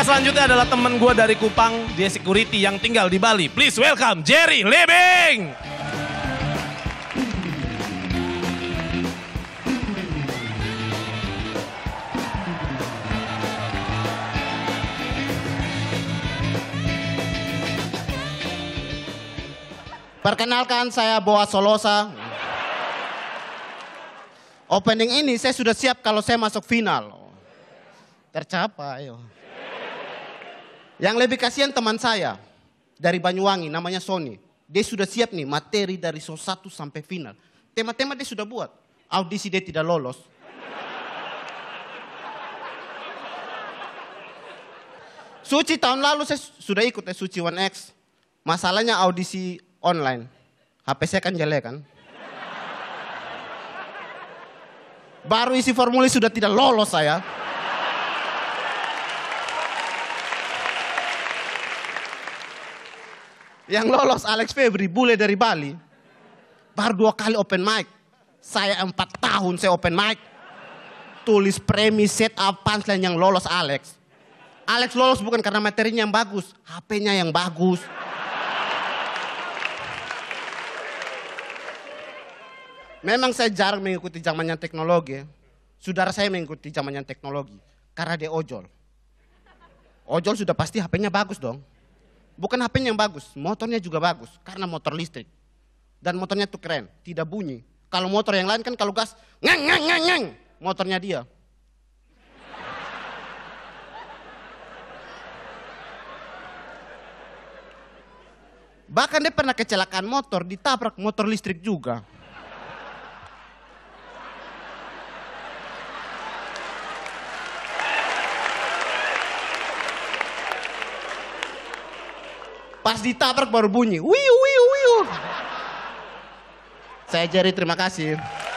mereka selanjutnya adalah teman gue dari Kupang, dia security yang tinggal di Bali. Please welcome Jerry Living. Perkenalkan saya Boa Solosa. Opening ini saya sudah siap kalau saya masuk final. Tercapai. Yo. Yang lebih kasihan teman saya dari Banyuwangi namanya Sony. Dia sudah siap nih materi dari so 1 sampai final. Tema-tema dia sudah buat. Audisi dia tidak lolos. Suci tahun lalu saya sudah ikut ya Suci One X. Masalahnya audisi online. HP saya kan jelek kan. Baru isi formulir sudah tidak lolos saya. Yang lolos Alex Febri, bule dari Bali. Baru dua kali open mic. Saya empat tahun saya open mic. Tulis premi set up, punchline yang lolos Alex. Alex lolos bukan karena materinya yang bagus. HP-nya yang bagus. Memang saya jarang mengikuti zamannya teknologi. Ya. Saudara saya mengikuti zamannya teknologi karena dia ojol. Ojol sudah pasti HP-nya bagus dong. Bukan HP-nya yang bagus, motornya juga bagus karena motor listrik. Dan motornya tuh keren, tidak bunyi. Kalau motor yang lain kan kalau gas, ngeng ngeng ngeng, ngeng, motornya dia. Bahkan dia pernah kecelakaan motor, ditabrak motor listrik juga. Pas ditabrak baru bunyi. Wiu wiu wiu. Saya jari terima kasih.